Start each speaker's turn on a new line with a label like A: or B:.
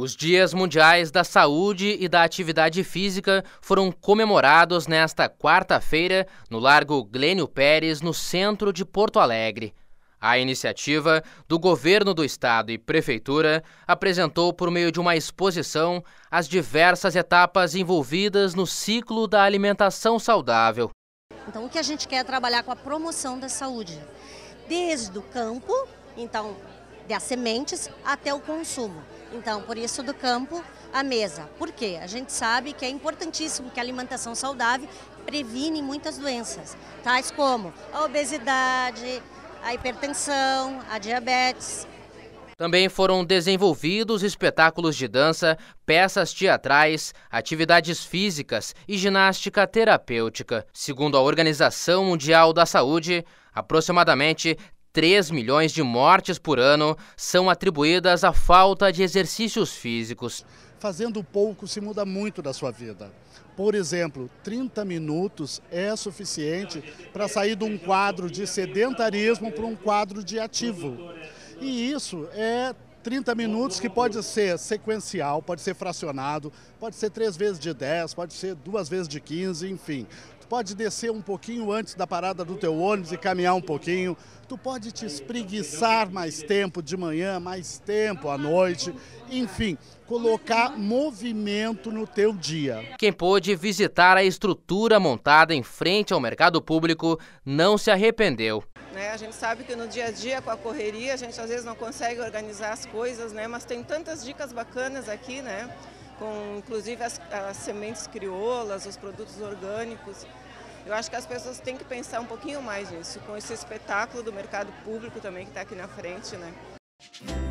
A: Os Dias Mundiais da Saúde e da Atividade Física foram comemorados nesta quarta-feira no Largo Glênio Pérez, no centro de Porto Alegre. A iniciativa do Governo do Estado e Prefeitura apresentou, por meio de uma exposição, as diversas etapas envolvidas no ciclo da alimentação saudável.
B: Então, o que a gente quer é trabalhar com a promoção da saúde, desde o campo, então, das sementes, até o consumo. Então, por isso do campo à mesa. Por quê? A gente sabe que é importantíssimo que a alimentação saudável previne muitas doenças, tais como a obesidade, a hipertensão, a diabetes.
A: Também foram desenvolvidos espetáculos de dança, peças teatrais, atividades físicas e ginástica terapêutica. Segundo a Organização Mundial da Saúde, aproximadamente 3 milhões de mortes por ano são atribuídas à falta de exercícios físicos.
C: Fazendo pouco se muda muito da sua vida. Por exemplo, 30 minutos é suficiente para sair de um quadro de sedentarismo para um quadro de ativo. E isso é 30 minutos que pode ser sequencial, pode ser fracionado, pode ser três vezes de 10, pode ser duas vezes de 15, enfim. Tu pode descer um pouquinho antes da parada do teu ônibus e caminhar um pouquinho. Tu pode te espreguiçar mais tempo de manhã, mais tempo à noite. Enfim, colocar movimento no teu dia.
A: Quem pôde visitar a estrutura montada em frente ao mercado público não se arrependeu.
D: Né? A gente sabe que no dia a dia, com a correria, a gente às vezes não consegue organizar as coisas, né? mas tem tantas dicas bacanas aqui, né? com inclusive as, as sementes crioulas, os produtos orgânicos. Eu acho que as pessoas têm que pensar um pouquinho mais nisso, com esse espetáculo do mercado público também que está aqui na frente. Né?